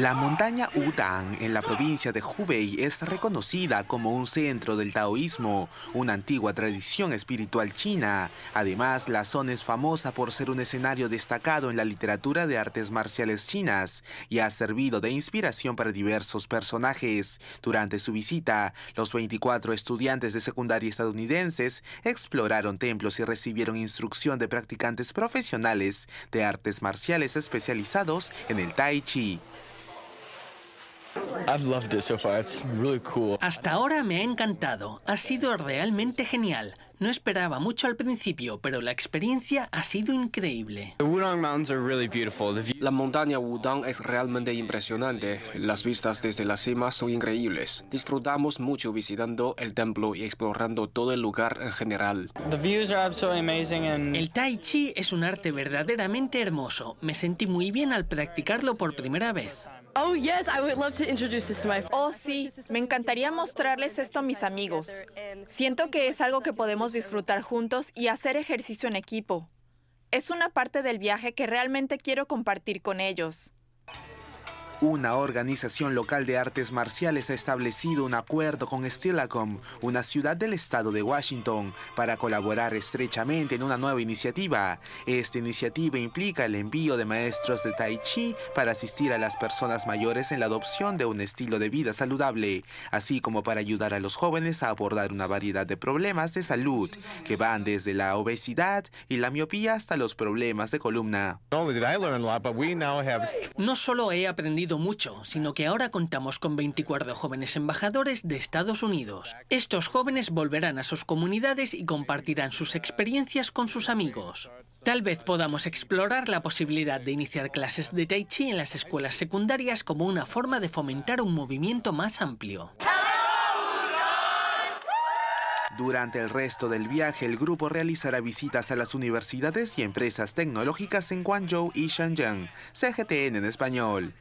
La montaña Udang en la provincia de Hubei es reconocida como un centro del taoísmo, una antigua tradición espiritual china. Además, la zona es famosa por ser un escenario destacado en la literatura de artes marciales chinas y ha servido de inspiración para diversos personajes. Durante su visita, los 24 estudiantes de secundaria estadounidenses exploraron templos y recibieron instrucción de practicantes profesionales de artes marciales especializados en el tai chi. Hasta ahora me ha encantado. Ha sido realmente genial. No esperaba mucho al principio, pero la experiencia ha sido increíble. La montaña Wudang es realmente impresionante. Las vistas desde la cima son increíbles. Disfrutamos mucho visitando el templo y explorando todo el lugar en general. El tai chi es un arte verdaderamente hermoso. Me sentí muy bien al practicarlo por primera vez. Oh, sí, me encantaría mostrarles esto a mis amigos. Siento que es algo que podemos disfrutar juntos y hacer ejercicio en equipo. Es una parte del viaje que realmente quiero compartir con ellos. Una organización local de artes marciales ha establecido un acuerdo con Stillacom, una ciudad del estado de Washington, para colaborar estrechamente en una nueva iniciativa. Esta iniciativa implica el envío de maestros de Tai Chi para asistir a las personas mayores en la adopción de un estilo de vida saludable, así como para ayudar a los jóvenes a abordar una variedad de problemas de salud, que van desde la obesidad y la miopía hasta los problemas de columna. No solo he aprendido mucho, sino que ahora contamos con 24 jóvenes embajadores de Estados Unidos. Estos jóvenes volverán a sus comunidades y compartirán sus experiencias con sus amigos. Tal vez podamos explorar la posibilidad de iniciar clases de Tai Chi en las escuelas secundarias como una forma de fomentar un movimiento más amplio. Durante el resto del viaje, el grupo realizará visitas a las universidades y empresas tecnológicas en Guangzhou y Shenzhen. CGTN en español.